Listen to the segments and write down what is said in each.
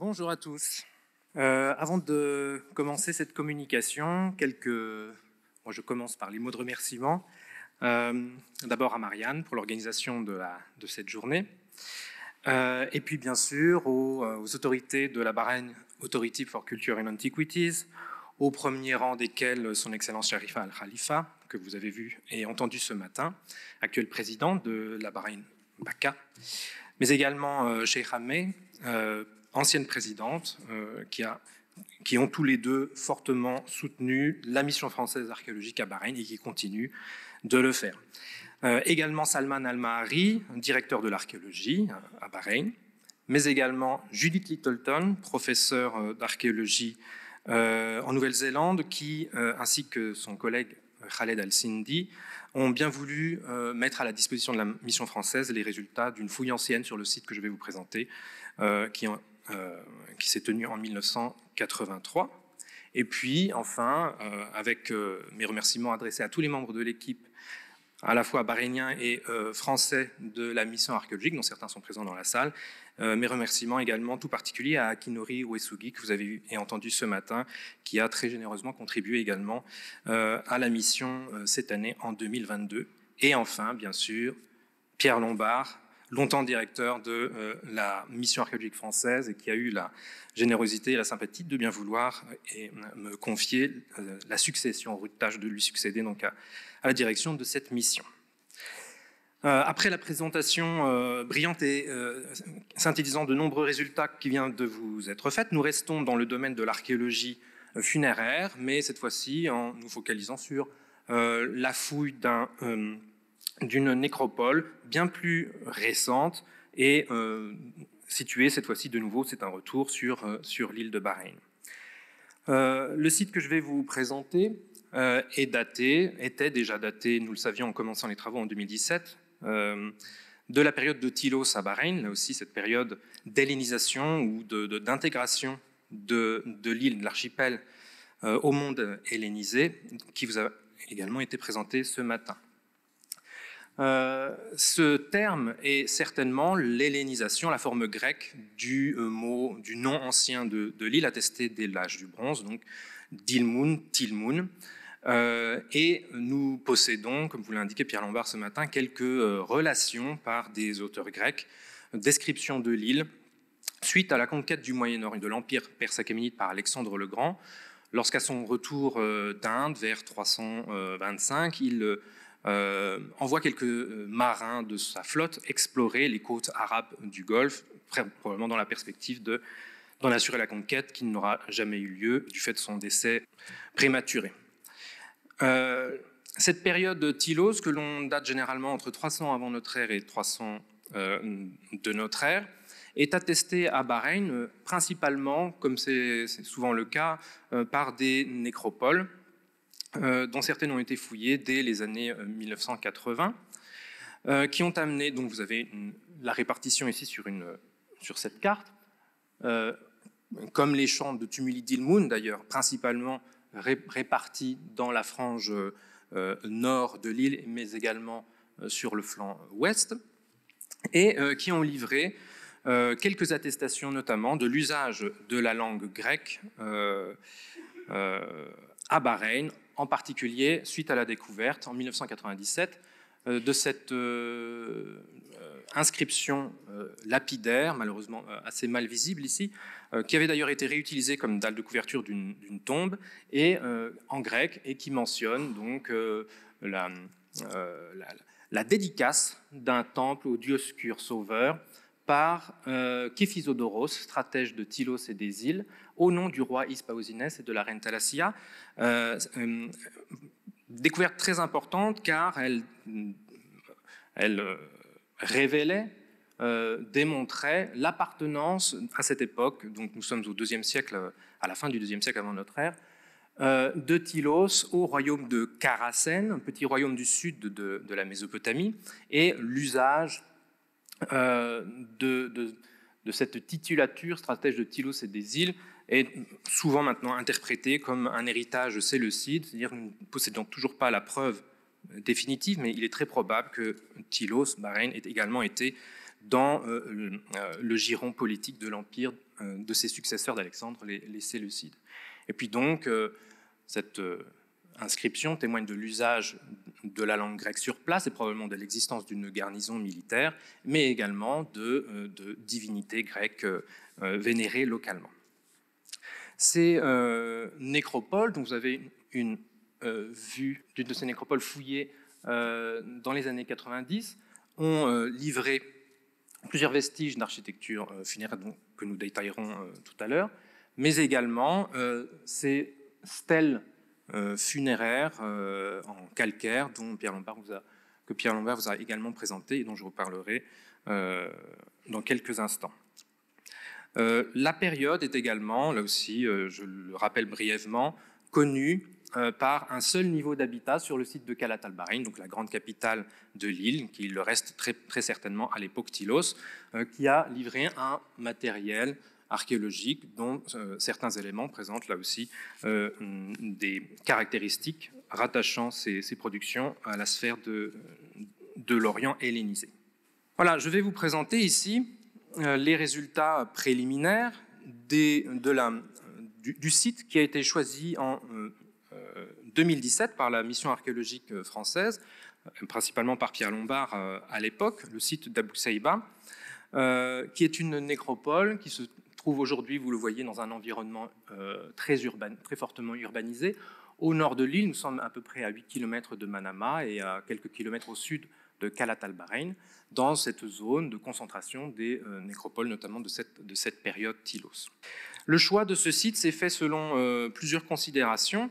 Bonjour à tous. Euh, avant de commencer cette communication, quelques... je commence par les mots de remerciement. Euh, d'abord à Marianne pour l'organisation de, cette journée. Euh, et puis, bien sûr, aux, autorités de la Bahreïn Authority for Culture and Antiquities, au premier rang desquels son Excellence Sharifa Al-Khalifa, que vous avez vu et entendu ce matin, actuel président de la Bahreïn Baka, mais également Sheikh Euh, ancienne présidente, euh, qui, ont tous les deux fortement soutenu la mission française archéologique à Bahreïn et qui continuent de le faire. Euh, également Salman Al-Mahari, directeur de l'archéologie euh, à Bahreïn, mais également Judith Littleton, professeure d'archéologie en Nouvelle-Zélande, qui, ainsi que son collègue Khaled Al-Sindi, ont bien voulu mettre à la disposition de la mission française les résultats d'une fouille ancienne sur le site que je vais vous présenter, qui euh, qui s'est tenue en 1983. Et puis, enfin, euh, avec euh, mes remerciements adressés à tous les membres de l'équipe à la fois bahreïniens et français de la mission archéologique, dont certains sont présents dans la salle. mes remerciements également tout particuliers à Akinori Uesugi, que vous avez et entendu ce matin, qui a très généreusement contribué également à la mission cette année en 2022. Et enfin, bien sûr, Pierre Lombard, longtemps directeur de euh, la mission archéologique française et qui a eu la générosité et la sympathie de bien vouloir euh, et euh, me confier la succession, le tâche de lui succéder donc à, la direction de cette mission. après la présentation brillante et synthétisant de nombreux résultats qui vient de vous être faite, nous restons dans le domaine de l'archéologie funéraire, mais cette fois-ci en nous focalisant sur la fouille d'un d'une nécropole bien plus récente et euh, située cette fois-ci de nouveau, c'est un retour sur, euh, sur l'île de Bahreïn. Euh, le site que je vais vous présenter est daté, était déjà daté, nous le savions en commençant les travaux en 2017, de la période de Tilos à Bahreïn, là aussi cette période d'hellénisation ou d'intégration de, de l'île, de l'archipel au monde hellénisé, qui vous a également été présenté ce matin. Euh, ce terme est certainement l'hellénisation, la forme grecque du euh, mot, du nom ancien de, l'île attesté dès l'âge du bronze, donc Dilmun, Tilmun. Euh, et nous possédons, comme vous l'indiquait Pierre Lombard ce matin, quelques relations par des auteurs grecs, description de l'île, suite à la conquête du Moyen-Orient, de l'Empire persa par Alexandre le Grand. Lorsqu'à son retour d'Inde vers 325, il euh, envoie quelques euh, marins de sa flotte explorer les côtes arabes du Golfe, probablement dans la perspective de d'en assurer la conquête qui n'aura jamais eu lieu du fait de son décès prématuré. Euh, cette période de Tylos, que l'on date généralement entre 300 avant notre ère et 300 de notre ère, est attestée à Bahreïn principalement, comme c'est souvent le cas, par des nécropoles euh, dont certaines ont été fouillées dès les années 1980, euh, euh, qui ont amené, donc vous avez la répartition ici sur, une, sur cette carte, comme les champs de Tumuli-Dilmun d'ailleurs, principalement répartis dans la frange nord de l'île, mais également sur le flanc ouest, et qui ont livré quelques attestations notamment de l'usage de la langue grecque à Bahreïn, en particulier suite à la découverte en 1997 euh, de cette euh, euh, inscription lapidaire, malheureusement assez mal visible ici, qui avait d'ailleurs été réutilisée comme dalle de couverture d'une tombe, et en grec, et qui mentionne donc la, dédicace d'un temple au dieu obscur sauveur, par euh, stratège de Tylos et des îles, au nom du roi Ispausines et de la reine Thalassia. Euh, euh, découverte très importante car elle, euh, révélait démontrait l'appartenance à cette époque, donc nous sommes au deuxième siècle, à la fin du deuxième siècle avant notre ère, de Tylos au royaume de Karasen, un petit royaume du sud de la Mésopotamie, et l'usage euh, de, cette titulature, stratège de Tylos et des îles, est souvent maintenant interprété comme un héritage séleucide, c'est-à-dire nous ne possédons toujours pas la preuve définitive, mais il est très probable que Tylos, Bahreïn, ait également été dans euh, euh, le, giron politique de l'empire de ses successeurs d'Alexandre, les, les, Séleucides. Et puis donc, cette inscription témoigne de l'usage de la langue grecque sur place et probablement de l'existence d'une garnison militaire, mais également de, euh, divinités grecques euh, euh, vénérées localement. Ces nécropoles, vous avez une vue d'une de ces nécropoles fouillées dans les années 90, ont livré plusieurs vestiges d'architecture funéraire que nous détaillerons tout à l'heure, mais également ces stèles euh, funéraire euh, en calcaire dont Pierre Lambert vous a, que Pierre Lombard vous a également présenté et dont je vous parlerai euh, dans quelques instants. la période est également, là aussi, je le rappelle brièvement, connue par un seul niveau d'habitat sur le site de Calatalbarine, donc la grande capitale de l'île, qui le reste très, très certainement à l'époque Tylos, qui a livré un matériel archéologiques dont euh, certains éléments présentent là aussi euh, des caractéristiques rattachant ces, productions à la sphère de, de l'Orient hellénisé. Voilà, je vais vous présenter ici euh, les résultats préliminaires de la, du, du, site qui a été choisi en 2017 par la mission archéologique française, principalement par Pierre Lombard à l'époque, le site d'Abou Saïba, qui est une nécropole qui se aujourd'hui, vous le voyez, dans un environnement euh, très, urbain, très fortement urbanisé. Au nord de l'île, nous sommes à peu près à 8 km de Manama et à quelques kilomètres au sud de Kalat al bahreïn dans cette zone de concentration des euh, nécropoles, notamment de cette, de cette période Tylos. Le choix de ce site s'est fait selon euh, plusieurs considérations.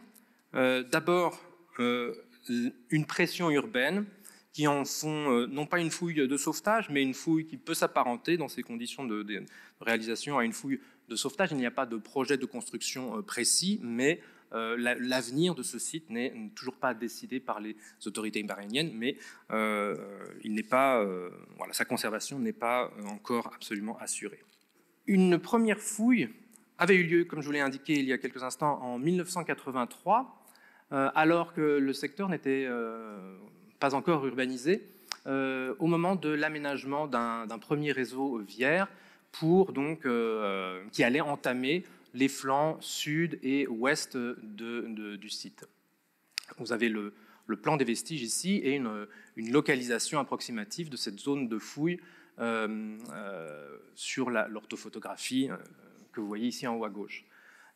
D'abord, une pression urbaine qui en font euh, non pas une fouille de sauvetage, mais une fouille qui peut s'apparenter dans ces conditions de, réalisation à une fouille de sauvetage. Il n'y a pas de projet de construction euh, précis, mais euh, l'avenir de ce site n'est toujours pas décidé par les autorités bahreïniennes, mais il n'est pas, voilà, sa conservation n'est pas encore absolument assurée. Une première fouille avait eu lieu, comme je vous l'ai indiqué il y a quelques instants, en 1983, alors que le secteur n'était pas encore urbanisé euh, au moment de l'aménagement d'un premier réseau viaire pour donc euh, euh, qui allait entamer les flancs sud et ouest du site. Vous avez le, plan des vestiges ici et une, localisation approximative de cette zone de fouille sur l'orthophotographie que vous voyez ici en haut à gauche.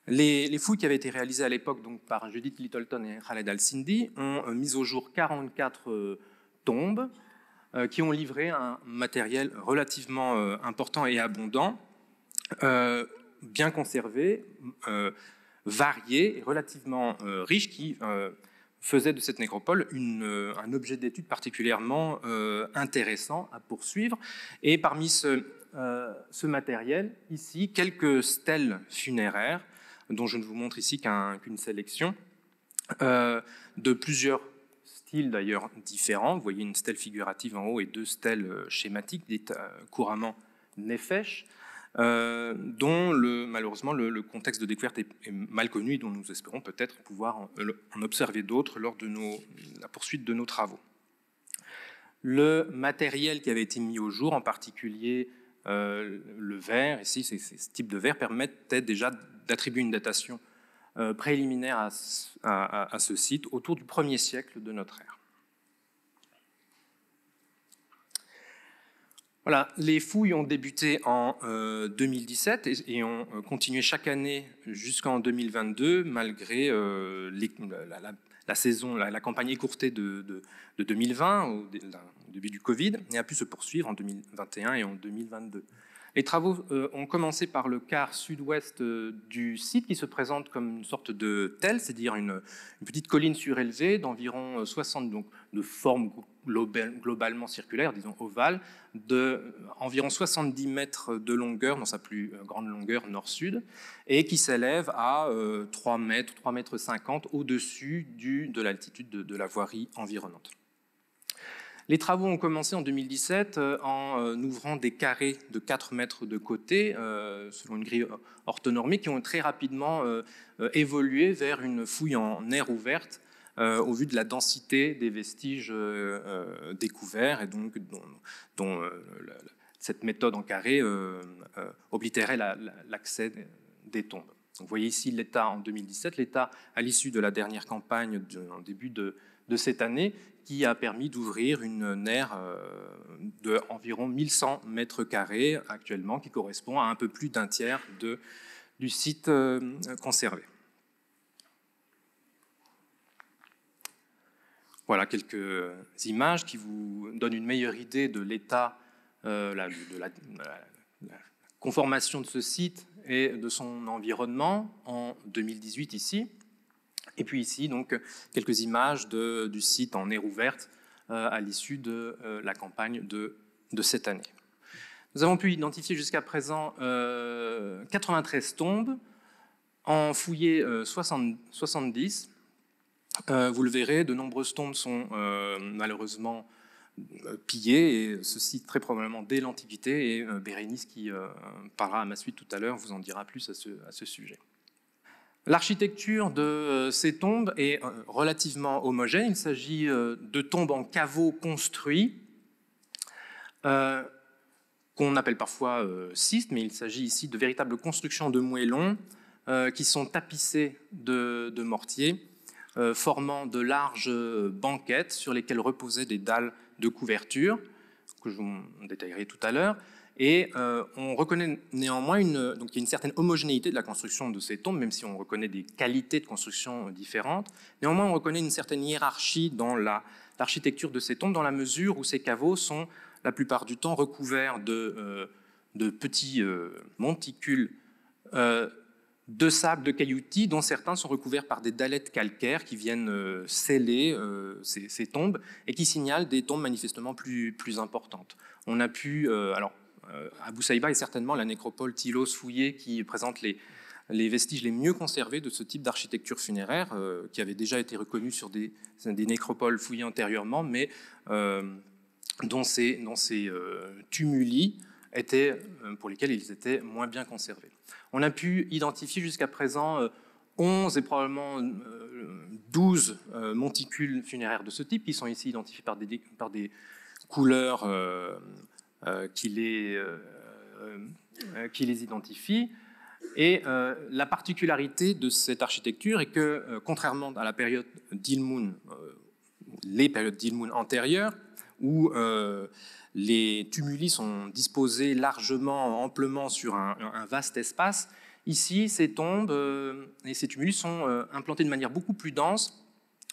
Les, fouilles qui avaient été réalisées à l'époque donc par Judith Littleton et Khaled Al-Sindi ont euh, mis au jour 44 euh, tombes euh, qui ont livré un matériel relativement important et abondant, bien conservé, varié relativement riche qui faisait de cette nécropole un objet d'étude particulièrement intéressant à poursuivre. Et parmi ce matériel, ici, quelques stèles funéraires dont je ne vous montre ici qu'une sélection, euh, de plusieurs styles d'ailleurs différents. Vous voyez une stèle figurative en haut et deux stèles euh, schématiques, dites euh, couramment nefesh. dont malheureusement le, contexte de découverte est, mal connu et dont nous espérons peut-être pouvoir en, observer d'autres lors de la poursuite de nos travaux. Le matériel qui avait été mis au jour, en particulier euh, le verre, ici, ce type de verre permettait déjà d'attribuer une datation euh, préliminaire à, ce site autour du 1er siècle de notre ère. Voilà, les fouilles ont débuté en 2017 euh, et, ont continué chaque année jusqu'en 2022, malgré la, la, la saison, la, campagne écourtée de, 2020, au début du Covid, et a pu se poursuivre en 2021 et en 2022. Les travaux euh, ont commencé par le quart sud-ouest euh, du site qui se présente comme une sorte de tel, c'est-à-dire une, petite colline surélevée d'environ 60, euh, donc de forme globalement circulaire, disons ovale, de 70 mètres de longueur dans sa plus grande longueur nord-sud, et qui s'élève à 3 mètres, 3 mètres 50 au-dessus de l'altitude de la voirie environnante. Les travaux ont commencé en 2017 euh, en euh, ouvrant des carrés de 4 mètres de côté, euh, selon une grille orthonormée, qui ont très rapidement évolué vers une fouille en air ouverte, au vu de la densité des vestiges découverts et donc dont, cette méthode en carré oblitérait l'accès des tombes. vous voyez ici l'État en 2017, l'État à l'issue de la dernière campagne en début de de cette année qui a permis d'ouvrir une aire euh, de environ 1100 mètres carrés actuellement, qui correspond à un peu plus d'un tiers de, du site euh, conservé. Voilà quelques images qui vous donnent une meilleure idée de l'état, euh, de, la conformation de ce site et de son environnement en 2018 ici. Et puis ici, donc, quelques images du site en air ouverte euh, à l'issue de euh, la campagne de, cette année. Nous avons pu identifier jusqu'à présent 93 euh, tombes, en fouillé 70. vous le verrez, de nombreuses tombes sont malheureusement pillées, et ceci très probablement dès l'Antiquité, et Bérénice, qui parlera à ma suite tout à l'heure, vous en dira plus à ce sujet. L'architecture de euh, ces tombes est euh, relativement homogène. Il s'agit euh, de tombes en caveaux construits, qu'on appelle parfois euh, mais il s'agit ici de véritables constructions de moellons qui sont tapissées de, de mortier, formant de larges banquettes sur lesquelles reposaient des dalles de couverture, que je vous détaillerai tout à l'heure. Et euh, on reconnaît néanmoins une, donc il y a une certaine homogénéité de la construction de ces tombes, même si on reconnaît des qualités de construction euh, différentes. Néanmoins, on reconnaît une certaine hiérarchie dans l'architecture de ces tombes, dans la mesure où ces caveaux sont la plupart du temps recouverts de, euh, de petits monticules de sable, de cailloutis, dont certains sont recouverts par des dallettes calcaires qui viennent sceller ces, tombes et qui signalent des tombes manifestement plus, importantes. On a pu, alors euh, Abu Saïba est certainement la nécropole Tilos fouillée qui présente les, les vestiges les mieux conservés de ce type d'architecture funéraire, euh, qui avait déjà été reconnue sur des, des nécropoles fouillées antérieurement, mais euh, dont ces, dont ces tumuli étaient, pour lesquels ils étaient moins bien conservés. On a pu identifier jusqu'à présent 11 et probablement 12 monticules funéraires de ce type, qui sont ici identifiés par des, par des couleurs euh, euh, euh, qui, les, identifie. Et la particularité de cette architecture est que, contrairement à la période dilmun les périodes d'Ilmoun antérieures, où les tumuli sont disposés largement, amplement sur un, un vaste espace, ici, ces tombes et ces tumuli sont implantés de manière beaucoup plus dense,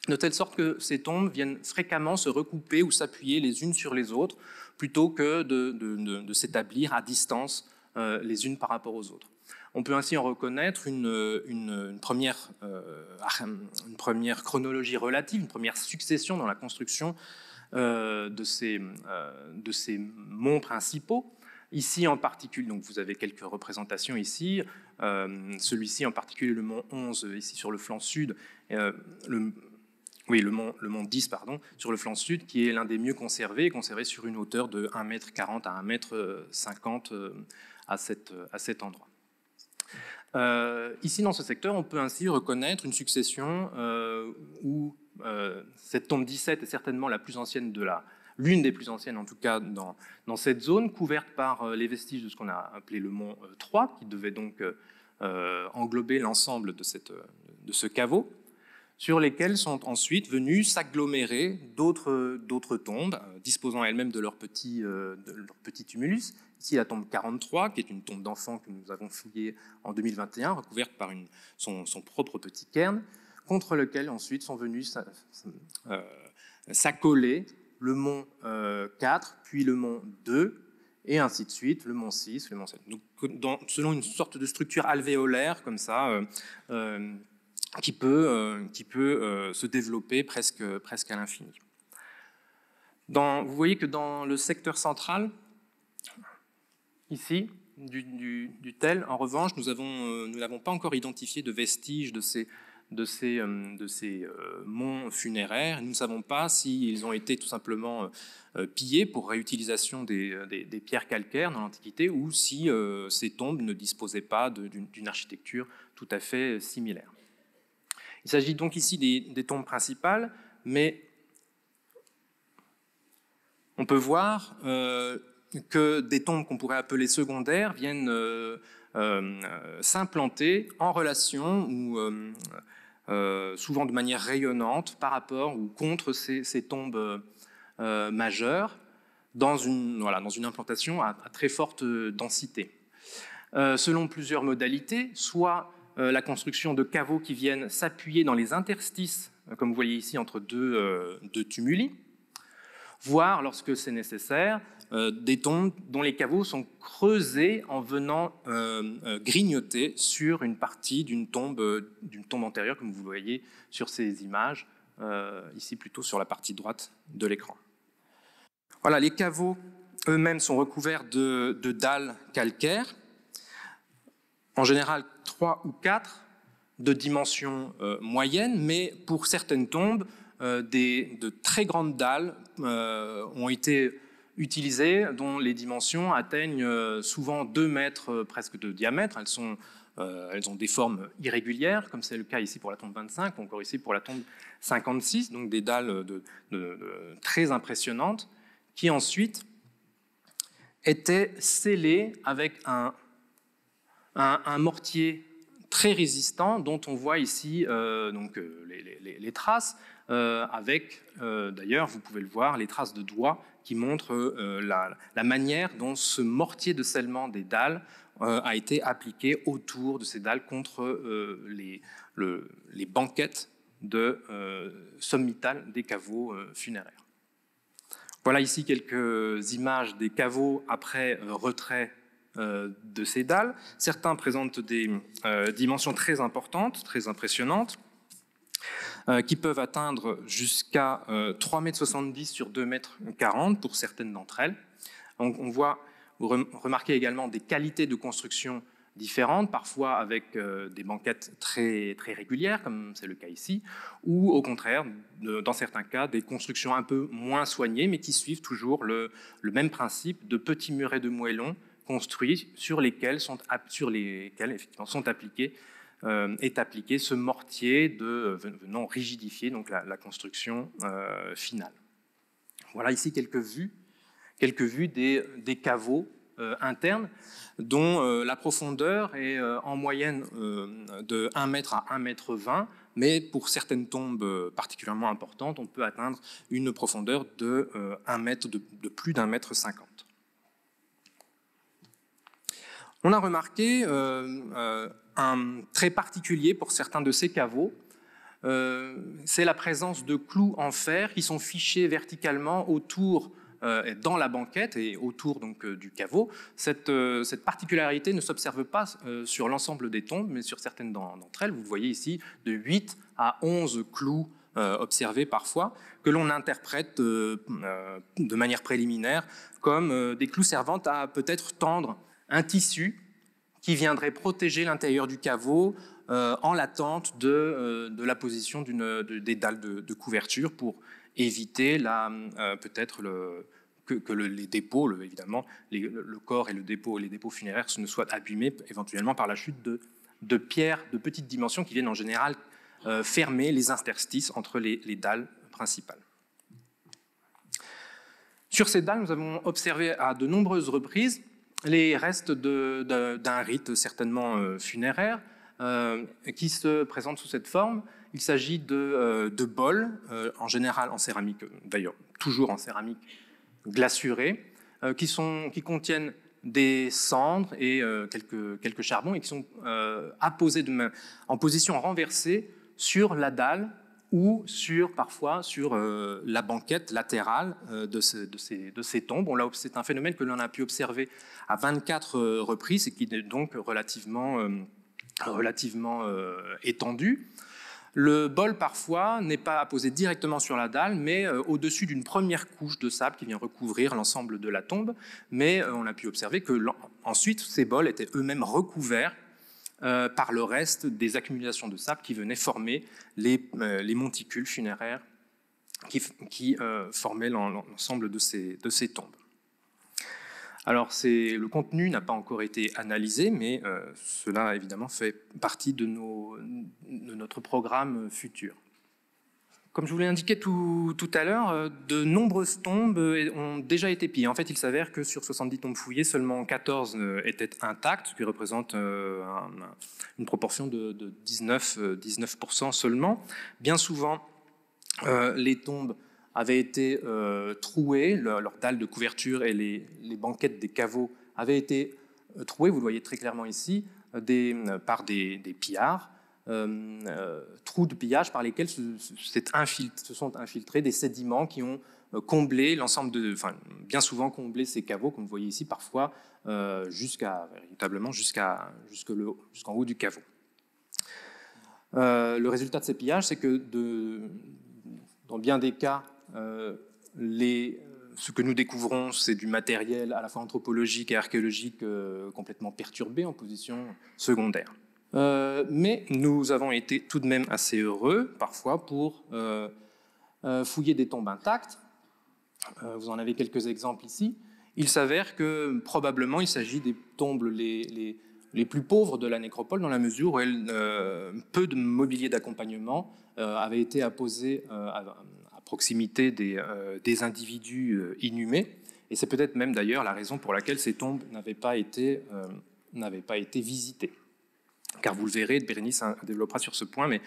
de telle sorte que ces tombes viennent fréquemment se recouper ou s'appuyer les unes sur les autres plutôt que de, s'établir à distance euh, les unes par rapport aux autres. On peut ainsi en reconnaître une, première, euh, une première, chronologie relative, une première succession dans la construction euh, de, ces, de monts principaux. Ici en particulier, donc vous avez quelques représentations ici. Celui-ci en particulier, le mont 11, ici sur le flanc sud, euh, le, oui, le mont, 10, pardon, sur le flanc sud, qui est l'un des mieux conservés, conservé sur une hauteur de 1,40 m à 1,50 m euh, euh, euh, à, cet endroit. ici, dans ce secteur, on peut ainsi reconnaître une succession où cette tombe 17 est certainement la plus ancienne de la, l'une des plus anciennes en tout cas dans, dans cette zone, couverte par les vestiges de ce qu'on a appelé le mont 3, qui devait donc englober l'ensemble de, de ce caveau sur lesquelles sont ensuite venues s'agglomérer d'autres tombes, euh, disposant elles-mêmes euh, de, leur petit, tumulus. Ici, la tombe 43, qui est une tombe d'enfant que nous avons fouillée en 2021, recouverte par son, propre petit cairn, contre lequel ensuite sont venus euh, s'accoler le mont 4, puis le mont 2, et ainsi de suite, le mont 6, le mont 7. selon une sorte de structure alvéolaire, comme ça, qui peut, euh, euh, se développer presque, presque à l'infini. vous voyez que dans le secteur central, ici, du, tel, en revanche, euh, nous n'avons pas encore identifié de vestiges de ces, de ces, monts funéraires. Nous ne savons pas s'ils ont été tout simplement pillés pour réutilisation des pierres calcaires dans l'Antiquité ou si ces tombes ne disposaient pas d'une architecture tout à fait similaire. Il s'agit donc ici des, tombes principales, mais on peut voir euh, que des tombes qu'on pourrait appeler secondaires viennent euh, euh, s'implanter en relation ou souvent de manière rayonnante par rapport ou contre ces, tombes majeures dans une, implantation à, à très forte densité. selon plusieurs modalités, soit euh, la construction de caveaux qui viennent s'appuyer dans les interstices, euh, comme vous voyez ici, entre deux, euh, tumuli, voire, lorsque c'est nécessaire, des tombes dont les caveaux sont creusés en venant grignoter sur une partie d'une tombe, d'une tombe antérieure, comme vous voyez sur ces images, ici plutôt sur la partie droite de l'écran. Voilà, les caveaux eux-mêmes sont recouverts de, de dalles calcaires, en général trois ou quatre de dimension euh, moyenne, mais pour certaines tombes, euh, des, de très grandes dalles euh, ont été utilisées, dont les dimensions atteignent souvent 2 mètres presque de diamètre. Elles, sont, elles ont des formes irrégulières, comme c'est le cas ici pour la tombe 25, ou encore ici pour la tombe 56, donc des dalles de, très impressionnantes, qui ensuite étaient scellées avec un, un, un mortier très résistant, dont on voit ici euh, donc, euh, les, traces, euh, avec d'ailleurs, vous pouvez le voir, les traces de doigts qui montrent la, manière dont ce mortier de scellement des dalles a été appliqué autour de ces dalles contre les, les, banquettes de sommitales des caveaux funéraires. Voilà ici quelques images des caveaux après retrait euh, de ces dalles. Certains présentent des euh, dimensions très importantes, très impressionnantes, euh, qui peuvent atteindre jusqu'à 3,70 m sur 2,40 m pour certaines d'entre elles. on voit, remarquer également des qualités de construction différentes, parfois avec des banquettes très, très régulières, comme c'est le cas ici, ou au contraire, dans certains cas, des constructions un peu moins soignées, mais qui suivent toujours le, le même principe de petits murets de moellons construits sur lesquels sont, sur lesquels, effectivement, sont appliqués, euh, est appliqué ce mortier de, euh, venant rigidifier donc la, construction euh, finale. Voilà ici quelques vues, quelques vues des, caveaux internes dont la profondeur est en moyenne de 1 mètre à 1 mètre 20 mais pour certaines tombes particulièrement importantes, on peut atteindre une profondeur de, de, plus d'un mètre cinquante on a remarqué euh, euh, un trait particulier pour certains de ces caveaux, euh, c'est la présence de clous en fer qui sont fichés verticalement autour dans la banquette et autour donc, du caveau. Cette, particularité ne s'observe pas sur l'ensemble des tombes, mais sur certaines d'entre elles. Vous voyez ici, de 8 à 11 clous observés parfois, que l'on interprète de manière préliminaire comme des clous servant à peut-être tendre un tissu qui viendrait protéger l'intérieur du caveau euh, en l'attente de, euh, la position des dalles de, couverture pour éviter euh, peut-être que, les dépôts, évidemment, le corps et les dépôts funéraires ne soient abîmés éventuellement par la chute de, pierres de petite dimension qui viennent en général fermer les interstices entre les dalles principales. Sur ces dalles, nous avons observé à de nombreuses reprises les restes d'un rite certainement euh, funéraire euh, qui se présente sous cette forme. Il s'agit de, euh, bols, en général en céramique, d'ailleurs toujours en céramique glacurée, qui, contiennent des cendres et quelques, charbons et qui sont apposés de en position renversée sur la dalle ou sur parfois sur euh, la banquette latérale euh, de, de, ces, tombes. c'est un phénomène que l'on a pu observer à 24 euh, reprises et qui est donc relativement, relativement étendu. Le bol parfois n'est pas posé directement sur la dalle, mais au-dessus d'une première couche de sable qui vient recouvrir l'ensemble de la tombe. Mais on a pu observer que ensuite ces bols étaient eux-mêmes recouverts euh, par le reste des accumulations de sable qui venaient former les, euh, monticules funéraires qui, euh, formaient l'ensemble de ces, tombes. Alors, le contenu n'a pas encore été analysé, mais cela évidemment fait partie de notre programme futur. Comme je vous l'ai indiqué tout, tout à l'heure, euh, de nombreuses tombes euh, ont déjà été pillées. En fait, il s'avère que sur 70 tombes fouillées, seulement 14 euh, étaient intactes, ce qui représente une proportion de, 19%, seulement. Bien souvent, les tombes avaient été trouées, leurs dalles de couverture et les, banquettes des caveaux avaient été trouées, vous le voyez très clairement ici, par des, des pillards. Euh, euh, trous de pillage par lesquels se, sont infiltrés des sédiments qui ont euh, comblé l'ensemble de, enfin, bien souvent comblé ces caveaux, comme vous voyez ici, parfois jusqu'à véritablement jusqu'en haut du caveau. le résultat de ces pillages, c'est que dans bien des cas, ce que nous découvrons, c'est du matériel à la fois anthropologique et archéologique complètement perturbé en position secondaire. Euh, mais nous avons été tout de même assez heureux, parfois, pour euh, euh, fouiller des tombes intactes. vous en avez quelques exemples ici. Il s'avère que probablement il s'agit des tombes les, les, les, plus pauvres de la nécropole, dans la mesure où peu de mobilier d'accompagnement avait été apposé à, proximité des, des individus inhumés. Et c'est peut-être même d'ailleurs la raison pour laquelle ces tombes n'avaient pas pas été visitées car vous le verrez, Bérénice hein, développera sur ce point, mais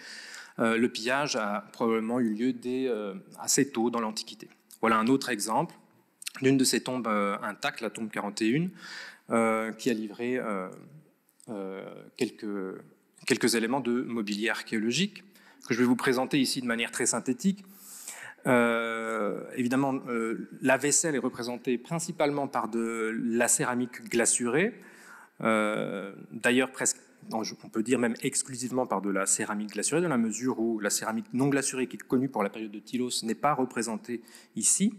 euh, le pillage a probablement eu lieu dès euh, assez tôt dans l'Antiquité. Voilà un autre exemple d'une de ces tombes euh, intactes, la tombe 41, qui a livré quelques, quelques éléments de mobilier archéologique que je vais vous présenter ici de manière très synthétique. évidemment, la vaisselle est représentée principalement par de la céramique glacurée, d'ailleurs presque on peut dire même exclusivement par de la céramique glacurée, dans la mesure où la céramique non glacurée qui est connue pour la période de Tylos n'est pas représentée ici.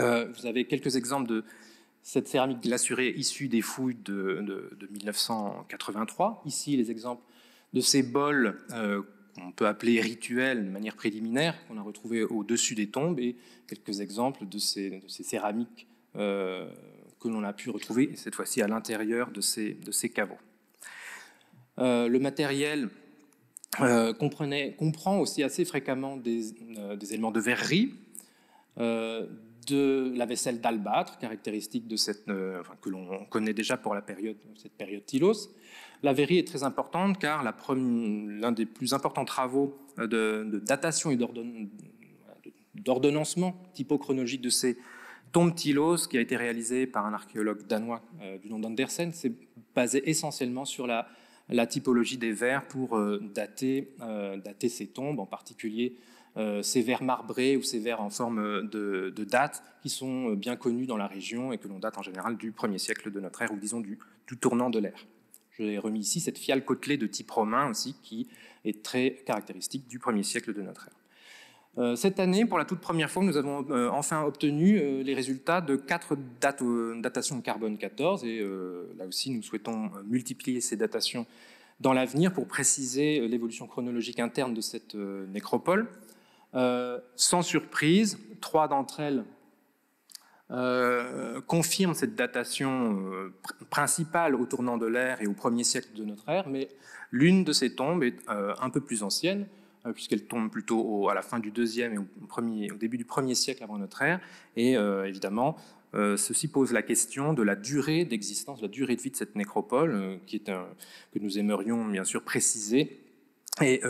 Euh, vous avez quelques exemples de cette céramique glacurée issue des fouilles de, 1983. Ici, les exemples de ces bols euh, qu'on peut appeler rituels de manière préliminaire, qu'on a retrouvés au-dessus des tombes, et quelques exemples de ces, céramiques euh, que l'on a pu retrouver, cette fois-ci à l'intérieur de ces, de ces caveaux. Euh, le matériel euh, comprend aussi assez fréquemment des, euh, éléments de verrerie, de la vaisselle d'albâtre, caractéristique de cette, que l'on connaît déjà pour la période, cette période Tylos. La verrerie est très importante car l'un des plus importants travaux de, datation et d'ordonnancement typochronologique de ces tombes Tylos, qui a été réalisé par un archéologue danois du nom d'Andersen, s'est basé essentiellement sur la la typologie des vers pour euh, dater, euh, dater ces tombes, en particulier euh, ces vers marbrés ou ces vers en forme de, date qui sont bien connus dans la région et que l'on date en général du 1er siècle de notre ère ou disons du, tournant de l'ère. Je l'ai remis ici cette fiale côtelée de type romain aussi qui est très caractéristique du 1er siècle de notre ère. Euh, cette année, pour la toute première fois, nous avons euh, enfin obtenu euh, les résultats de quatre datations datations carbone 14. Et là aussi, nous souhaitons multiplier ces datations dans l'avenir pour préciser l'évolution chronologique interne de cette nécropole. sans surprise, trois d'entre elles confirment cette datation principale au tournant de l'ère et au premier siècle de notre ère, mais l'une de ces tombes est un peu plus ancienne, euh, puisqu'elle tombe plutôt à la fin du deuxième et au, début du premier siècle avant notre ère. Et euh, évidemment, euh, ceci pose la question de la durée d'existence, de la durée de vie de cette nécropole, qui est un, que nous aimerions bien sûr préciser et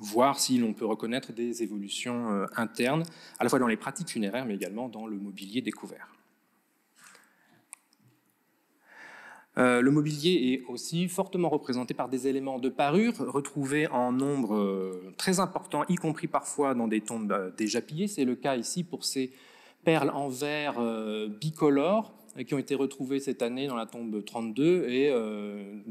voir si l'on peut reconnaître des évolutions internes, à la fois dans les pratiques funéraires, mais également dans le mobilier découvert. Euh, le mobilier est aussi fortement représenté par des éléments de parure retrouvés en nombre euh, très important, y compris parfois dans des tombes euh, déjà pillées. C'est le cas ici pour ces perles en verre bicolores qui ont été retrouvées cette année dans la tombe 32 et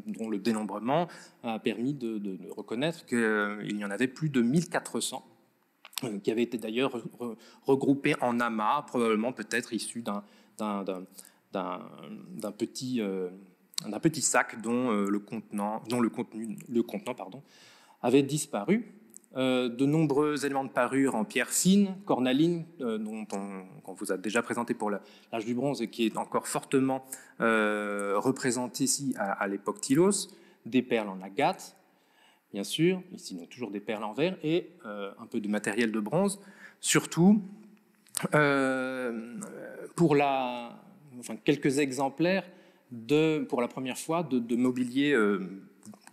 dont le dénombrement a permis de, reconnaître qu'il y en avait plus de 1400 qui avaient été d'ailleurs regroupés en amas, probablement peut-être issus d'un petit d'un petit sac dont, euh, le, contenant, dont le contenu le contenant, pardon, avait disparu. Euh, de nombreux éléments de parure en pierre fine, cornaline, euh, dont on, vous a déjà présenté pour l'âge du bronze et qui est encore fortement représenté ici à, l'époque Tylos, des perles en agate, bien sûr, ici donc toujours des perles en verre, et un peu de matériel de bronze. Surtout, pour la, enfin, quelques exemplaires pour la première fois de, mobilier euh,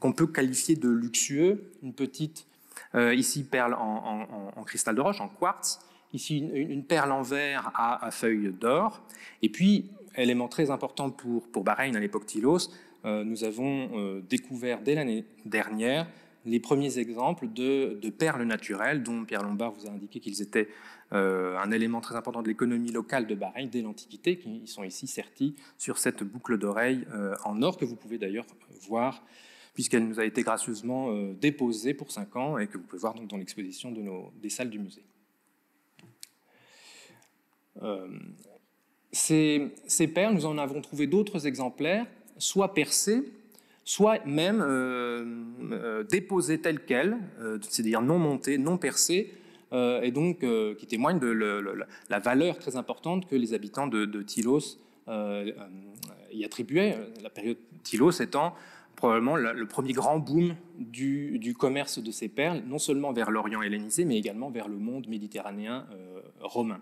qu'on peut qualifier de luxueux, une petite, euh, ici perle en, cristal de roche, en quartz, ici une, perle en verre à, feuilles d'or, et puis élément très important pour, pour Bahreïn à l'époque Thylos euh, nous avons découvert dès l'année dernière les premiers exemples de, perles naturelles, dont Pierre Lombard vous a indiqué qu'ils étaient euh, un élément très important de l'économie locale de Bahreïn dès l'Antiquité, qui sont ici sertis sur cette boucle d'oreille euh, en or que vous pouvez d'ailleurs voir puisqu'elle nous a été gracieusement euh, déposée pour cinq ans et que vous pouvez voir donc dans l'exposition des salles du musée. ces, paires, perles, nous en avons trouvé d'autres exemplaires, soit percées, soit même déposées telles quelles, c'est-à-dire non montées, non percées, euh, et donc euh, qui témoigne de la valeur très importante que les habitants de, de Tylos euh, y attribuaient. La période Tylos étant probablement le, premier grand boom du, du, commerce de ces perles, non seulement vers l'Orient hellénisé, mais également vers le monde méditerranéen romain.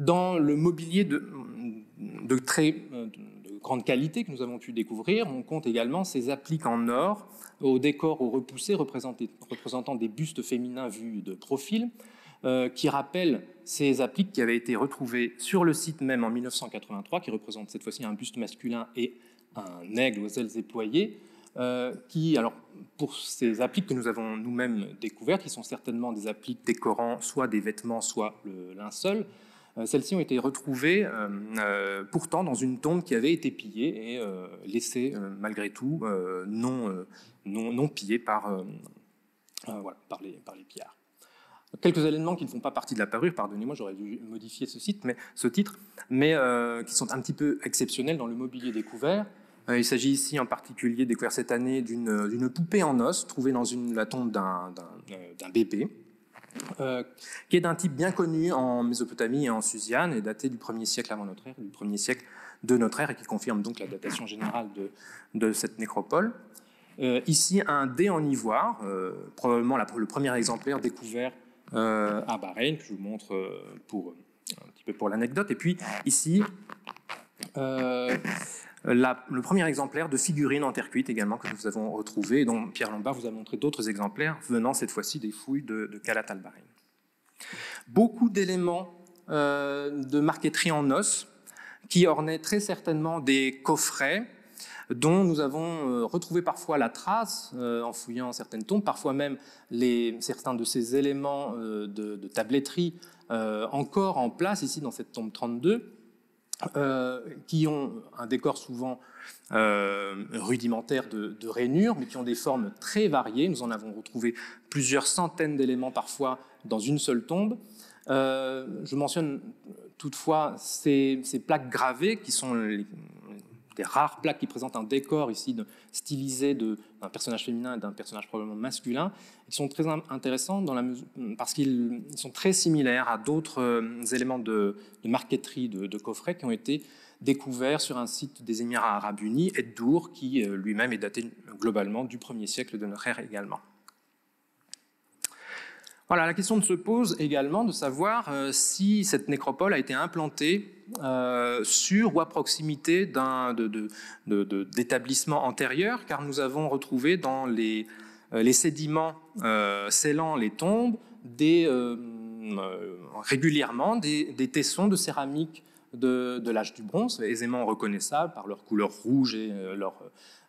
Dans le mobilier de, de très de grande qualité que nous avons pu découvrir, on compte également ces appliques en or, au décor au repoussé représentant des bustes féminins vus de profil, euh, qui rappellent ces appliques qui avaient été retrouvées sur le site même en 1983, qui représentent cette fois-ci un buste masculin et un aigle aux ailes éployées, euh, qui, alors, pour ces appliques que nous avons nous-mêmes découvertes, qui sont certainement des appliques décorant soit des vêtements, soit le linceul, euh, celles-ci ont été retrouvées euh, euh, pourtant dans une tombe qui avait été pillée et laissée malgré tout non, non, non pillée par, voilà, par, les, par les pillards. Quelques éléments qui ne font pas partie de la parure, pardonnez-moi, j'aurais dû modifier ce, site, mais, ce titre, mais qui sont un petit peu exceptionnels dans le mobilier découvert. il s'agit ici en particulier découvert cette année d'une poupée en os trouvée dans une, la tombe d'un bébé, euh, qui est d'un type bien connu en Mésopotamie et en Susiane et daté du 1er siècle avant notre ère, du 1er siècle de notre ère, et qui confirme donc la datation générale de, de cette nécropole. Euh, ici, un dé en ivoire, euh, probablement le premier exemplaire découvert à Bahreïn, que je vous montre pour, un petit peu pour l'anecdote. Et puis ici, euh, le premier exemplaire de figurines en terre cuite également que nous avons retrouvé, dont Pierre Lombard vous a montré d'autres exemplaires venant cette fois-ci des fouilles de, Calat Albarine. Beaucoup d'éléments euh, de marqueterie en os qui ornaient très certainement des coffrets dont nous avons euh, retrouvé parfois la trace en fouillant certaines tombes, parfois même certains de ces éléments de, de, tabletterie encore en place ici dans cette tombe 32. Euh, qui ont un décor souvent euh, rudimentaire de, rainures, mais qui ont des formes très variées. Nous en avons retrouvé plusieurs centaines d'éléments parfois dans une seule tombe. Euh, je mentionne toutefois ces, ces, plaques gravées qui sont les, des rares plaques qui présentent un décor ici de, stylisé d'un personnage féminin et d'un personnage probablement masculin, qui sont très intéressants dans la parce qu'ils sont très similaires à d'autres euh, éléments de, marqueterie de, de coffrets qui ont été découverts sur un site des Émirats arabes unis, Eddour, qui euh, lui-même est daté globalement du 1er siècle de notre ère également. Voilà, la question se pose également de savoir euh, si cette nécropole a été implantée euh, sur ou à proximité d'établissements antérieurs, car nous avons retrouvé dans les, euh, les sédiments euh, scellant les tombes régulièrement des, des, tessons de céramique de, l'âge du bronze, aisément reconnaissables par leur couleur rouge et euh, leur,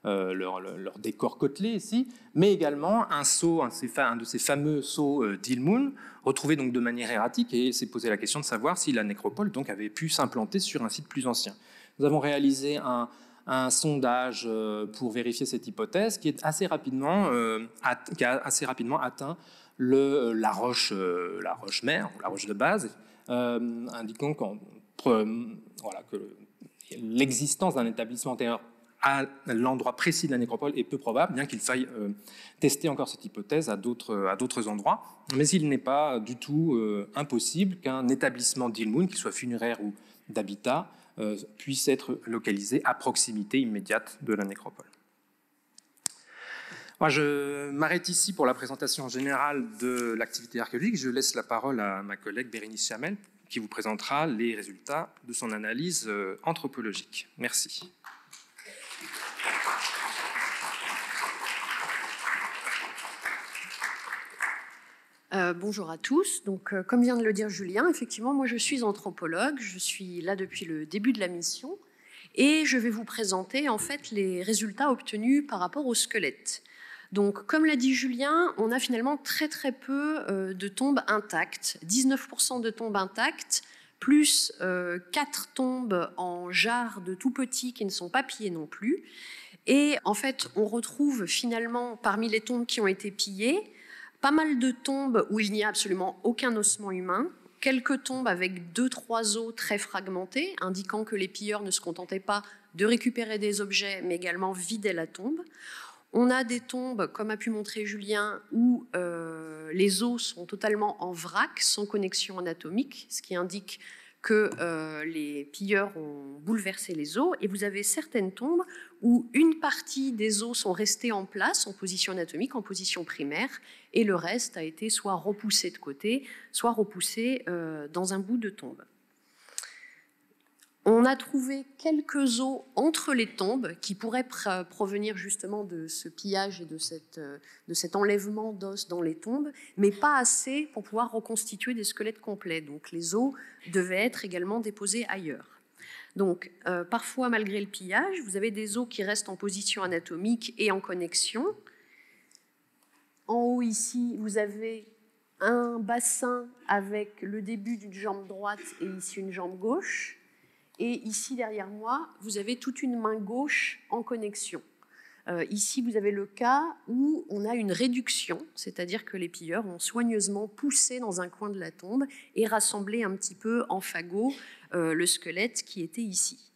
euh, leur, leur, décor côtelé ici, mais également un sceau, un, de ces fameux sceaux euh, d'Ilmun, retrouvé donc de manière erratique, et s'est posé la question de savoir si la nécropole donc avait pu s'implanter sur un site plus ancien. Nous avons réalisé un, un sondage pour vérifier cette hypothèse qui, est assez rapidement, qui a assez rapidement atteint le, la, roche, la roche mère, la roche de base, indiquant qu'en euh, voilà, que l'existence d'un établissement antérieur à l'endroit précis de la nécropole est peu probable, bien qu'il faille euh, tester encore cette hypothèse à d'autres endroits. Mais il n'est pas du tout euh, impossible qu'un établissement d'Ilmoun, qu'il soit funéraire ou d'habitat, puisse être localisé à proximité immédiate de la nécropole. je m'arrête ici pour la présentation générale de l'activité archéologique. Je laisse la parole à ma collègue Bérénice Chamel qui vous présentera les résultats de son analyse euh, anthropologique. Merci. Euh, bonjour à tous. Donc, euh, comme vient de le dire Julien, effectivement, moi je suis anthropologue, je suis là depuis le début de la mission et je vais vous présenter en fait les résultats obtenus par rapport au squelette. Donc, comme l'a dit Julien, on a finalement très très peu euh, de tombes intactes, 19% de tombes intactes, plus 4 euh, tombes en jarres de tout petits qui ne sont pas pillées non plus. Et en fait, on retrouve finalement parmi les tombes qui ont été pillées, pas mal de tombes où il n'y a absolument aucun ossement humain, quelques tombes avec deux, trois os très fragmentés, indiquant que les pilleurs ne se contentaient pas de récupérer des objets, mais également vidaient la tombe. On a des tombes, comme a pu montrer Julien, où euh, les os sont totalement en vrac, sans connexion anatomique, ce qui indique que euh, les pilleurs ont bouleversé les os. Et vous avez certaines tombes où une partie des os sont restées en place, en position anatomique, en position primaire, et le reste a été soit repoussé de côté, soit repoussé euh, dans un bout de tombe. On a trouvé quelques os entre les tombes qui pourraient provenir justement de ce pillage et euh, de, cet enlèvement d'os dans les tombes, mais pas assez pour pouvoir reconstituer des squelettes complets. Donc les os devaient être également déposés ailleurs. Donc euh, parfois, malgré le pillage, vous avez des os qui restent en position anatomique et en connexion. En haut ici, vous avez un bassin avec le début d'une jambe droite et ici une jambe gauche. Et ici, derrière moi, vous avez toute une main gauche en connexion. Euh, ici, vous avez le cas où on a une réduction, c'est-à-dire que les pilleurs ont soigneusement poussé dans un coin de la tombe et rassemblé un petit peu en fagot euh, le squelette qui était ici.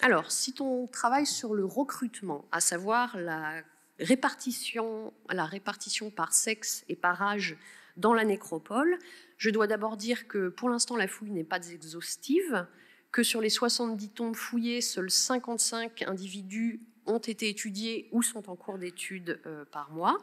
Alors, si on travaille sur le recrutement, à savoir la répartition, la répartition par sexe et par âge dans la nécropole. Je dois d'abord dire que pour l'instant, la fouille n'est pas exhaustive, que sur les 70 tombes fouillées, seuls 55 individus ont été étudiés ou sont en cours d'étude euh, par mois,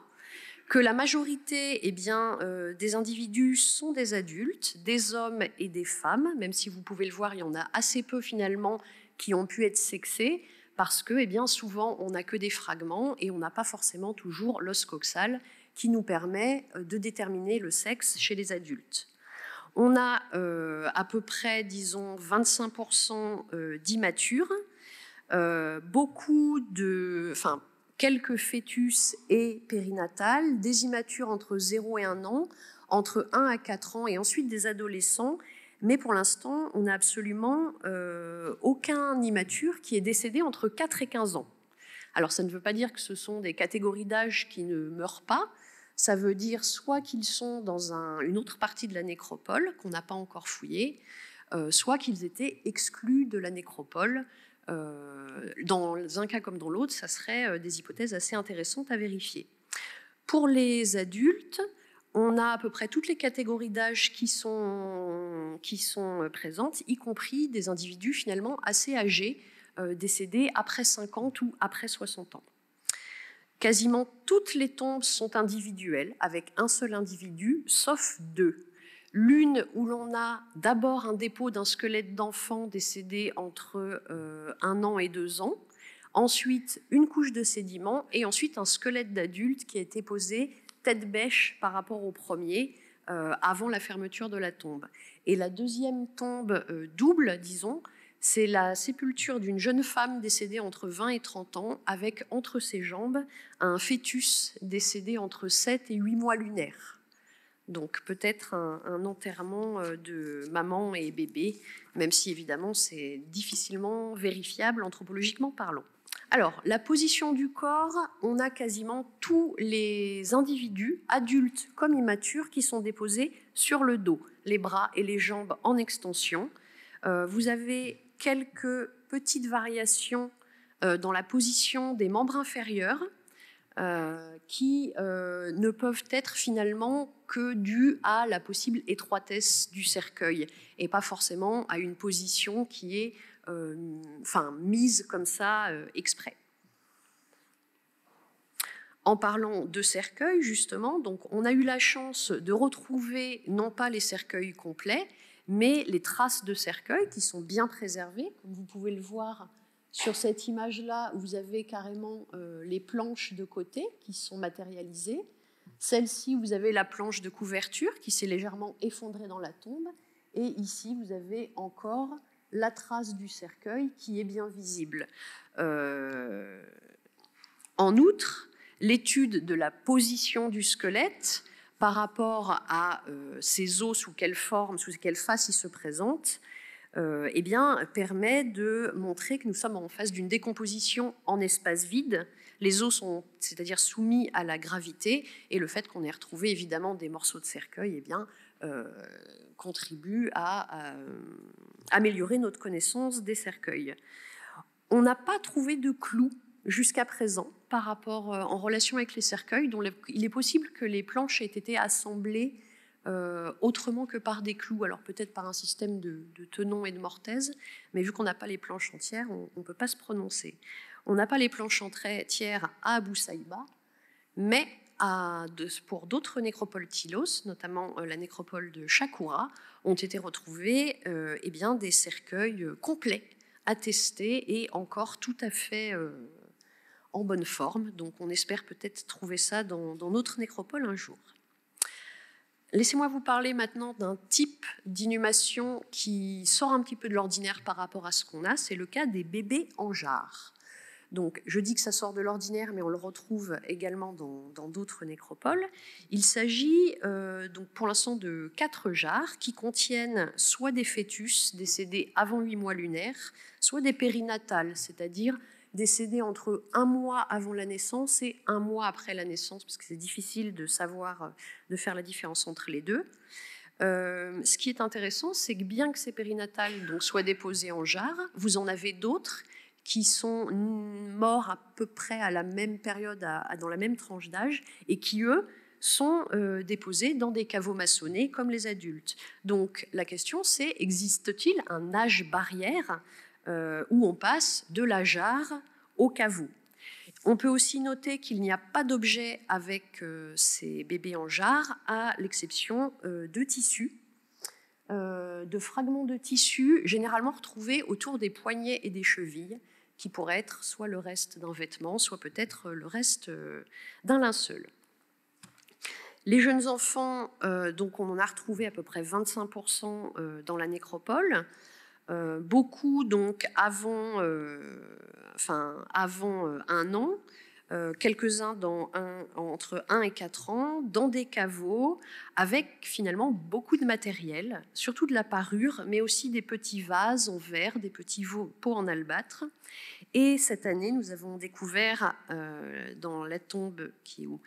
que la majorité et eh bien, euh, des individus sont des adultes, des hommes et des femmes, même si vous pouvez le voir, il y en a assez peu finalement qui ont pu être sexés, parce que et eh bien, souvent on n'a que des fragments et on n'a pas forcément toujours l'os coxal qui nous permet euh, de déterminer le sexe chez les adultes. On a euh, à peu près, disons, 25% euh, d'immatures, beaucoup de, enfin, quelques fœtus et périnatales, des immatures entre 0 et 1 an, entre 1 à 4 ans et ensuite des adolescents. Mais pour l'instant, on n'a absolument aucun immature qui est décédé entre 4 et 15 ans. Alors ça ne veut pas dire que ce sont des catégories d'âge qui ne meurent pas, ça veut dire soit qu'ils sont dans une autre partie de la nécropole qu'on n'a pas encore fouillée, euh, soit qu'ils étaient exclus de la nécropole. Euh, dans un cas comme dans l'autre, ça serait euh, des hypothèses assez intéressantes à vérifier. Pour les adultes, on a à peu près toutes les catégories d'âge qui sont, présentes, y compris des individus finalement assez âgés, décédés après 50 ou après 60 ans. Quasiment toutes les tombes sont individuelles, avec un seul individu, sauf deux. L'une où l'on a d'abord un dépôt d'un squelette d'enfant décédé entre euh, un an et deux ans, ensuite une couche de sédiments et ensuite un squelette d'adulte qui a été posé tête bêche par rapport au premier euh, avant la fermeture de la tombe. Et la deuxième tombe euh, double, disons, c'est la sépulture d'une jeune femme décédée entre 20 et 30 ans, avec entre ses jambes un fœtus décédé entre 7 et 8 mois lunaires. Donc peut-être un, enterrement euh, de maman et bébé, même si évidemment c'est difficilement vérifiable anthropologiquement parlant. Alors, la position du corps, on a quasiment tous les individus, adultes comme immatures, qui sont déposés sur le dos, les bras et les jambes en extension. Euh, vous avez quelques petites variations euh, dans la position des membres inférieurs euh, qui euh, ne peuvent être finalement que dues à la possible étroitesse du cercueil et pas forcément à une position qui est enfin, mise comme ça exprès. En parlant de cercueil, justement, donc on a eu la chance de retrouver non pas les cercueils complets, mais les traces de cercueil qui sont bien préservées, comme vous pouvez le voir sur cette image-là, vous avez carrément euh, les planches de côté qui sont matérialisées. Celle-ci, vous avez la planche de couverture qui s'est légèrement effondrée dans la tombe. Et ici, vous avez encore la trace du cercueil qui est bien visible. Euh, en outre, l'étude de la position du squelette par rapport à euh, ces eaux sous quelle forme, sous quelle face ils se présentent, euh, eh bien, permet de montrer que nous sommes en face d'une décomposition en espace vide. Les eaux sont, c'est-à-dire, soumis à la gravité, et le fait qu'on ait retrouvé évidemment des morceaux de cercueil, eh bien, euh, contribue à, à, améliorer notre connaissance des cercueils. On n'a pas trouvé de clous jusqu'à présent rapport euh, en relation avec les cercueils, dont il est possible que les planches aient été assemblées euh, autrement que par des clous, alors peut-être par un système de, tenons et de mortaises, mais vu qu'on n'a pas les planches entières, on ne peut pas se prononcer. On n'a pas les planches entières à Abu Saïba, mais pour d'autres nécropoles Tylos, notamment euh, la nécropole de Shakura, ont été retrouvés eh bien, des cercueils complets, attestés et encore tout à fait en bonne forme. Donc on espère peut-être trouver ça dans, notre nécropole un jour. Laissez-moi vous parler maintenant d'un type d'inhumation qui sort un petit peu de l'ordinaire par rapport à ce qu'on a. C'est le cas des bébés en jarre. Donc, je dis que ça sort de l'ordinaire, mais on le retrouve également dans d'autres nécropoles. Il s'agit euh, donc pour l'instant de quatre jarres qui contiennent soit des fœtus décédés avant huit mois lunaires, soit des périnatales, c'est-à-dire décédés entre un mois avant la naissance et un mois après la naissance, parce que c'est difficile de savoir, euh, de faire la différence entre les deux. Euh, ce qui est intéressant, c'est que bien que ces périnatales donc, soient déposées en jarre, vous en avez d'autres qui sont morts à peu près à la même période, dans la même tranche d'âge, et qui, eux, sont euh, déposés dans des caveaux maçonnés comme les adultes. Donc la question c'est, existe-t-il un âge barrière euh, où on passe de la jarre au caveau. On peut aussi noter qu'il n'y a pas d'objet avec euh, ces bébés en jarre, à l'exception euh, de tissus, de fragments de tissus généralement retrouvés autour des poignets et des chevilles, qui pourraient être soit le reste d'un vêtement, soit peut-être le reste d'un linceul. Les jeunes enfants, on en a retrouvé à peu près 25% dans la nécropole. Euh, beaucoup donc avant, euh, avant euh, un an, quelques-uns entre 1 et 4 ans, dans des caveaux, avec finalement beaucoup de matériel, surtout de la parure, mais aussi des petits vases en verre, des petits pots en albâtre. Et cette année, nous avons découvert dans la tombe qui est où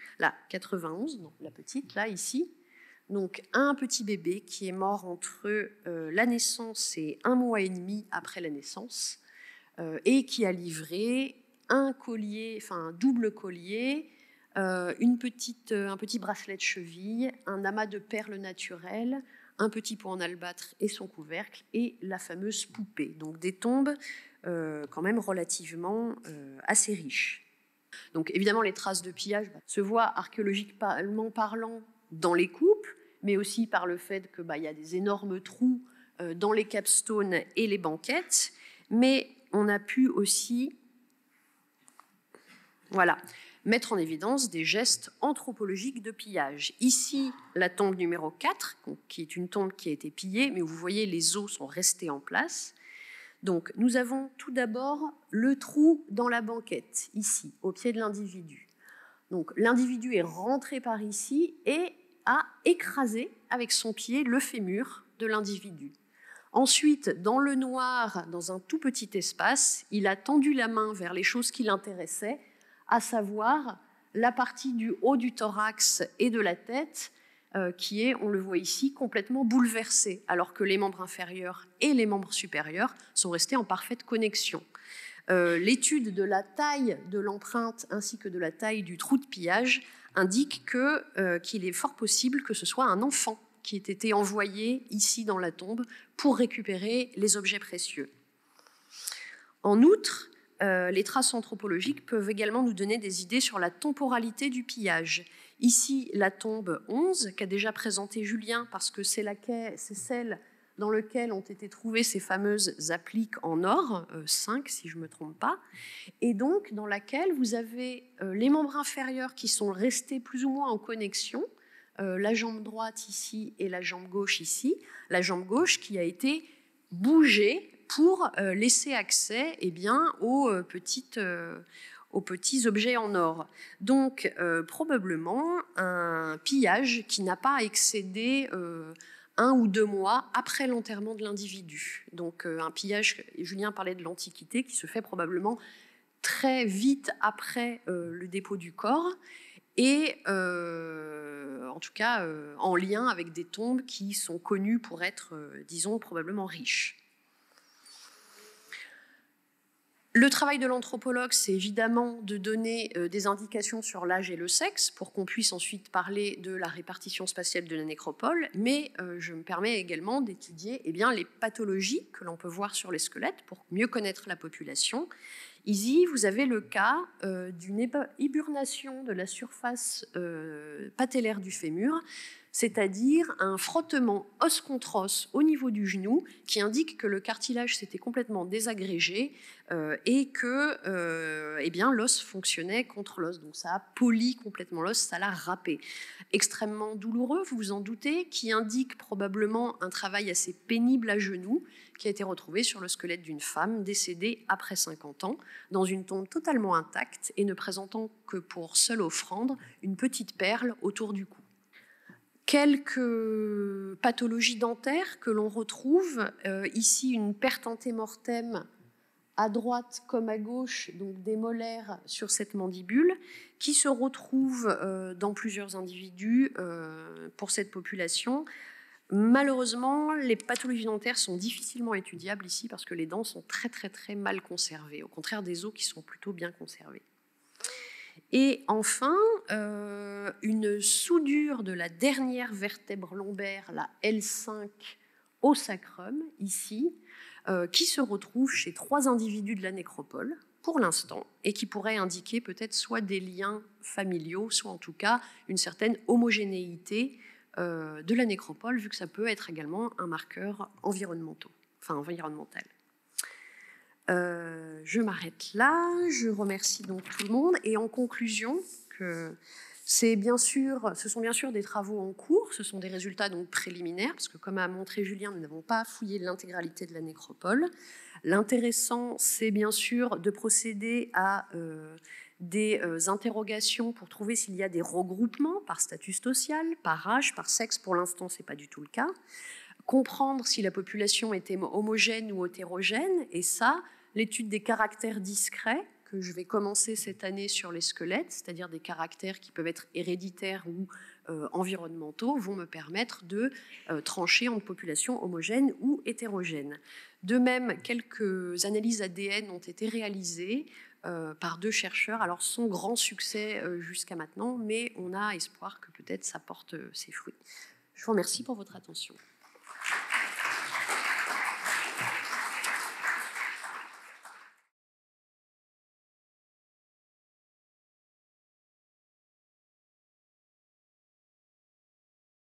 91, la petite, là, ici, donc un petit bébé qui est mort entre euh, la naissance et un mois et demi après la naissance, euh, et qui a livré un collier, enfin un double collier, euh, un petit bracelet de cheville, un amas de perles naturelles, un petit pot en albâtre et son couvercle, et la fameuse poupée. Donc des tombes quand même relativement assez riches. Donc évidemment les traces de pillage bah, se voient archéologiquement parlant dans les couples, mais aussi par le fait qu'il bah, y a des énormes trous euh, dans les capstones et les banquettes. Mais on a pu aussi voilà, mettre en évidence des gestes anthropologiques de pillage. Ici, la tombe numéro 4, qui est une tombe qui a été pillée, mais vous voyez, les os sont restés en place. Donc, nous avons tout d'abord le trou dans la banquette, ici, au pied de l'individu. Donc, l'individu est rentré par ici et a écrasé avec son pied le fémur de l'individu. Ensuite, dans le noir, dans un tout petit espace, il a tendu la main vers les choses qui l'intéressaient, à savoir la partie du haut du thorax et de la tête euh, qui est, on le voit ici, complètement bouleversée, alors que les membres inférieurs et les membres supérieurs sont restés en parfaite connexion. Euh, l'étude de la taille de l'empreinte ainsi que de la taille du trou de pillage indique euh, qu'il est fort possible que ce soit un enfant qui ait été envoyé ici dans la tombe pour récupérer les objets précieux. En outre, euh, les traces anthropologiques peuvent également nous donner des idées sur la temporalité du pillage. Ici, la tombe 11, qu'a déjà présenté Julien, parce que c'est celle dans lequel ont été trouvées ces fameuses appliques en or, 5 euh, si je ne me trompe pas, et donc dans laquelle vous avez euh, les membres inférieurs qui sont restés plus ou moins en connexion, euh, la jambe droite ici et la jambe gauche ici, la jambe gauche qui a été bougée pour laisser accès et eh bien, aux, petites, aux petits objets en or. Donc probablement un pillage qui n'a pas excédé un ou deux mois après l'enterrement de l'individu. Donc euh, un pillage, Julien parlait de l'Antiquité, qui se fait probablement très vite après euh, le dépôt du corps et euh, en tout cas en lien avec des tombes qui sont connues pour être, disons, probablement riches. Le travail de l'anthropologue, c'est évidemment de donner euh, des indications sur l'âge et le sexe pour qu'on puisse ensuite parler de la répartition spatiale de la nécropole, mais euh, je me permets également d'étudier eh les pathologies que l'on peut voir sur les squelettes pour mieux connaître la population Ici, vous avez le cas euh, d'une hibernation de la surface euh, patellaire du fémur, c'est-à-dire un frottement os contre os au niveau du genou qui indique que le cartilage s'était complètement désagrégé euh, et que eh l'os fonctionnait contre l'os. Donc ça a poli complètement l'os, ça l'a râpé. Extrêmement douloureux, vous vous en doutez, qui indique probablement un travail assez pénible à genoux qui a été retrouvé sur le squelette d'une femme décédée après 50 ans, dans une tombe totalement intacte et ne présentant que pour seule offrande une petite perle autour du cou. Quelques pathologies dentaires que l'on retrouve, euh, ici une perte antémortem à droite comme à gauche, donc des molaires sur cette mandibule, qui se retrouvent euh, dans plusieurs individus euh, pour cette population, Malheureusement, les pathologies dentaires sont difficilement étudiables ici parce que les dents sont très très très mal conservées, au contraire des os qui sont plutôt bien conservés. Et enfin, euh, une soudure de la dernière vertèbre lombaire, la L5, au sacrum, ici, euh, qui se retrouve chez trois individus de la nécropole, pour l'instant, et qui pourrait indiquer peut-être soit des liens familiaux, soit en tout cas une certaine homogénéité euh, de la nécropole, vu que ça peut être également un marqueur environnemental. Enfin, environnemental. Euh, je m'arrête là. Je remercie donc tout le monde. Et en conclusion, que c'est bien sûr, ce sont bien sûr des travaux en cours. Ce sont des résultats donc préliminaires, parce que comme a montré Julien, nous n'avons pas fouillé l'intégralité de la nécropole. L'intéressant, c'est bien sûr de procéder à euh, des euh, interrogations pour trouver s'il y a des regroupements par statut social, par âge, par sexe. Pour l'instant, ce n'est pas du tout le cas. Comprendre si la population était homogène ou hétérogène. Et ça, l'étude des caractères discrets que je vais commencer cette année sur les squelettes, c'est-à-dire des caractères qui peuvent être héréditaires ou euh, environnementaux, vont me permettre de euh, trancher entre population homogène ou hétérogène. De même, quelques analyses ADN ont été réalisées euh, par deux chercheurs, alors son grand succès euh, jusqu'à maintenant, mais on a espoir que peut-être ça porte euh, ses fruits. Je vous remercie pour votre attention.